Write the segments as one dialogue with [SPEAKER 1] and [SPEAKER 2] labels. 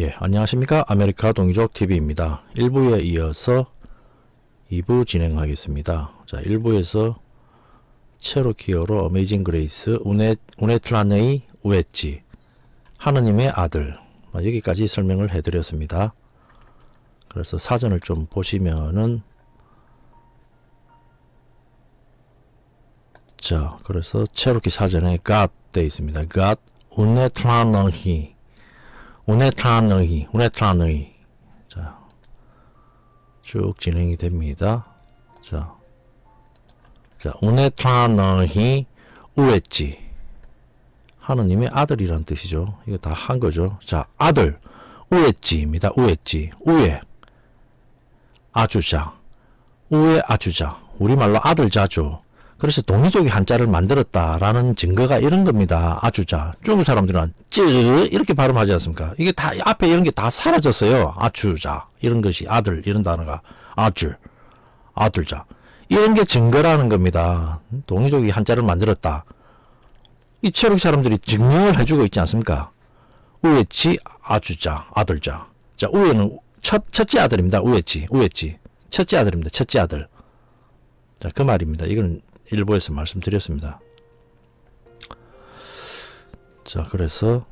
[SPEAKER 1] 예, 안녕하십니까. 아메리카 동유족 TV입니다. 1부에 이어서 2부 진행하겠습니다. 자, 1부에서 체로키어로 어메이징 그레이스, 우네, 우네틀란의 우에지 하느님의 아들 아, 여기까지 설명을 해드렸습니다. 그래서 사전을 좀 보시면은 자, 그래서 체로키 사전에 God 돼 있습니다. God 우네틀란의 우네타너이, 우네타너이. 자, 쭉 진행이 됩니다. 자, 자, 우네타너히 우엣지. 하느님의 아들이란 뜻이죠. 이거 다 한 거죠. 자, 아들. 우엣지입니다. 우엣지. 우에. 아주자. 우에 아주자. 우리말로 아들자죠. 그래서 동이족이 한자를 만들었다라는 증거가 이런 겁니다. 아주자. 중국 사람들은 쯔 이렇게 발음하지 않습니까? 이게 다 앞에 이런 게 다 사라졌어요. 아주자 이런 것이 아들 이런 단어가 아주 아들자 이런 게 증거라는 겁니다. 동이족이 한자를 만들었다. 이 체록 사람들이 증명을 해주고 있지 않습니까? 우에치 아주자 아들자 자 우에는 첫, 첫째 아들입니다. 우에치 우에치 첫째 아들입니다. 첫째 아들 자그 말입니다. 이거는 일부에서 말씀드렸습니다. 자, 그래서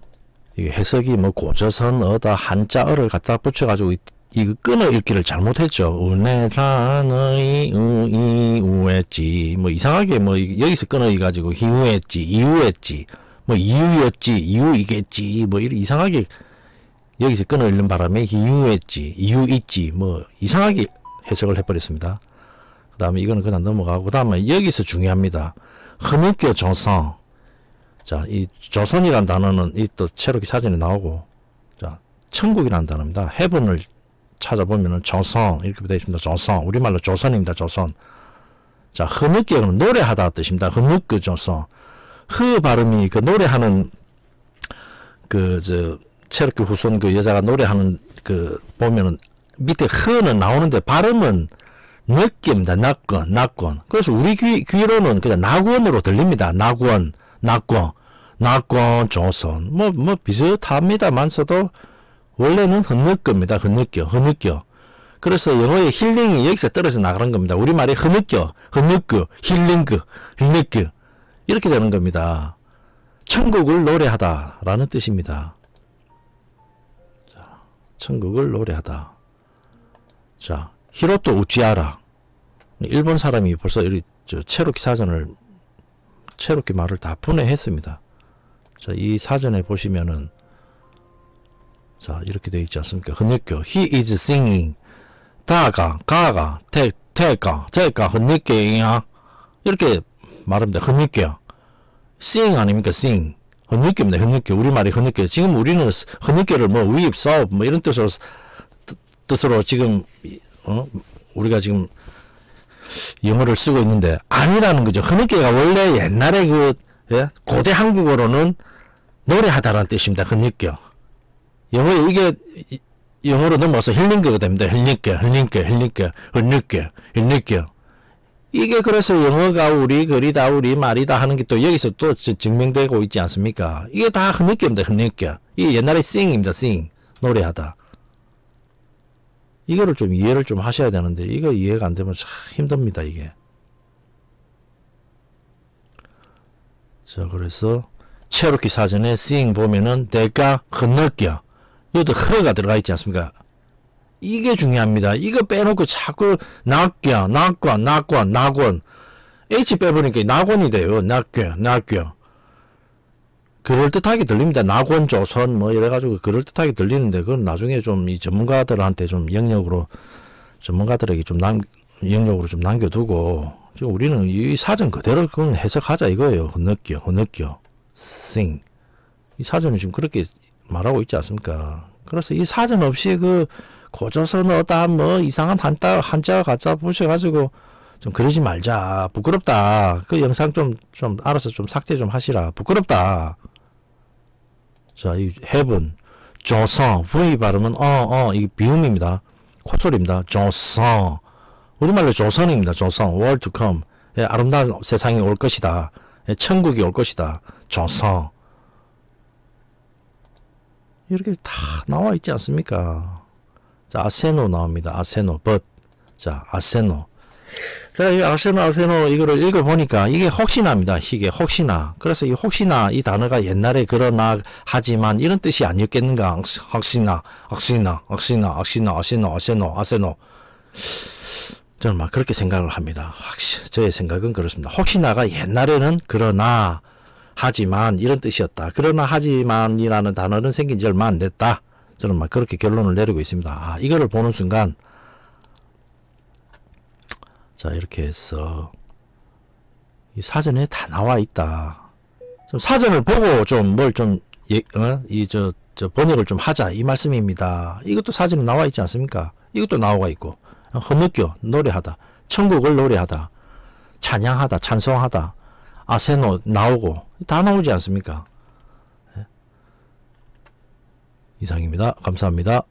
[SPEAKER 1] 이 해석이 뭐 고저선 어다 한자어를 갖다 붙여가지고 이거 끊어 읽기를 잘못했죠. 우네라의 우이 우했지 뭐 이상하게 뭐 여기서 끊어 읽가지고 희우했지 이우했지 뭐 이유였지 이유이겠지 뭐 이런 이상하게 여기서 끊어 읽는 바람에 이유했지 이유있지 뭐 이상하게 해석을 해버렸습니다. 그 다음에 이거는 그냥 넘어가고, 그 다음에 여기서 중요합니다. 흐뭇교 조선. 자, 이 조선이란 단어는 이 또 체로기 사진에 나오고, 자, 천국이란 단어입니다. 해븐을 찾아보면은 조선, 이렇게 되어 있습니다. 조선. 우리말로 조선입니다. 조선. 자, 흐뭇교는 노래하다 뜻입니다. 흐뭇교 조선. 흐 발음이 그 노래하는 그, 저, 체르키 후손 그 여자가 노래하는 그 보면은 밑에 흐는 나오는데 발음은 느낌입다 낙권, 낙권. 그래서 우리 귀, 귀로는 그냥 낙원으로 들립니다. 낙원, 낙권, 낙권, 조선. 뭐, 뭐 비슷합니다만서도 원래는 흐느껴입니다. 흐느껴, 흐느껴. 그래서 영어의 힐링이 여기서 떨어져 나가는 겁니다. 우리말이 흐느껴, 흐느껴, 힐링그, 힐느껴. 이렇게 되는 겁니다. 천국을 노래하다 라는 뜻입니다. 자 천국을 노래하다. 자, 히로토 우찌아라 일본 사람이 벌써 이 체로키 사전을 체로키 말을 다 분해했습니다. 자, 이 사전에 보시면은 자 이렇게 되어 있지 않습니까? 흔느껴 He is singing 다가 가가 테 테가 제가 흔느껴야 이렇게 말합니다. 흔느껴 sing 아닙니까? sing 흔느껴입니다. 흔느껴 우리말이 흔느껴 지금 우리는 흔느껴를 뭐 위입 사업 뭐 이런 뜻으로 뜻으로 지금 어? 우리가 지금 영어를 쓰고 있는데 아니라는 거죠. 흐느끼가 원래 옛날에 그 예? 고대 한국어로는 노래하다라는 뜻입니다. 흐느껴. 그 영어 이게 영어로 넘어서 힐링교가 됩니다. 힐링교, 힐링교, 힐링교, 힐링교, 힐링교. 이게 그래서 영어가 우리 글이다 우리 말이다 하는 게 또 여기서 또 증명되고 있지 않습니까? 이게 다 흔느낌입니다. 그 흔느낌. 그 이게 옛날에 s 입니다 s 노래하다. 이거를 좀 이해를 좀 하셔야 되는데 이거 이해가 안 되면 참 힘듭니다 이게 자 그래서 체로키 사전에 s 보면은 대가 흩날기 이것도 흐르가 들어가 있지 않습니까 이게 중요합니다 이거 빼놓고 자꾸 낙기 낙과 낙과 낙원 H 빼보니까 낙원이 돼요 낙교 낙교 그럴듯하게 들립니다. 낙원, 조선 뭐 이래가지고 그럴듯하게 들리는데 그건 나중에 좀 이 전문가들한테 좀 영역으로 전문가들에게 좀 남, 영역으로 좀 남겨두고 지금 우리는 이 사전 그대로 그건 해석하자 이거예요. 느껴, 느껴, sing. 이 사전이 지금 그렇게 말하고 있지 않습니까? 그래서 이 사전 없이 그 고조선 어다 뭐 이상한 한자 한자 가짜 보셔가지고 좀 그러지 말자 부끄럽다 그 영상 좀좀 좀 알아서 좀 삭제 좀 하시라 부끄럽다 자, 이 heaven, 조선, V 발음은 어, 어, 이 비음입니다. 콧소리입니다. 조선. 우리말로 조선입니다. 조선, world to come. 예, 아름다운 세상이 올 것이다. 예, 천국이 올 것이다. 조선. 이렇게 다 나와 있지 않습니까? 자, 아세노 나옵니다. 아세노, but. 자, 아세노. 제가 이 아세노 아세노 이거를 읽어보니까 이게 혹시나입니다. 이게 혹시나. 그래서 이 혹시나 이 단어가 옛날에 그러나 하지만 이런 뜻이 아니었겠는가. 혹시나, 혹시나, 혹시나, 혹시나, 아세노, 아세노, 아세노. 저는 막 그렇게 생각을 합니다. 확시 저의 생각은 그렇습니다. 혹시나가 옛날에는 그러나 하지만 이런 뜻이었다. 그러나 하지만이라는 단어는 생긴 지 얼마 안 됐다. 저는 막 그렇게 결론을 내리고 있습니다. 아, 이거를 보는 순간 자 이렇게 해서 이 사전에 다 나와 있다. 좀 사전을 보고 좀 뭘좀 이저 예, 어? 번역을 좀 하자 이 말씀입니다. 이것도 사전에 나와 있지 않습니까? 이것도 나와 있고 헌느껴 노래하다 천국을 노래하다 찬양하다 찬송하다 아세노 나오고 다 나오지 않습니까? 예. 이상입니다. 감사합니다.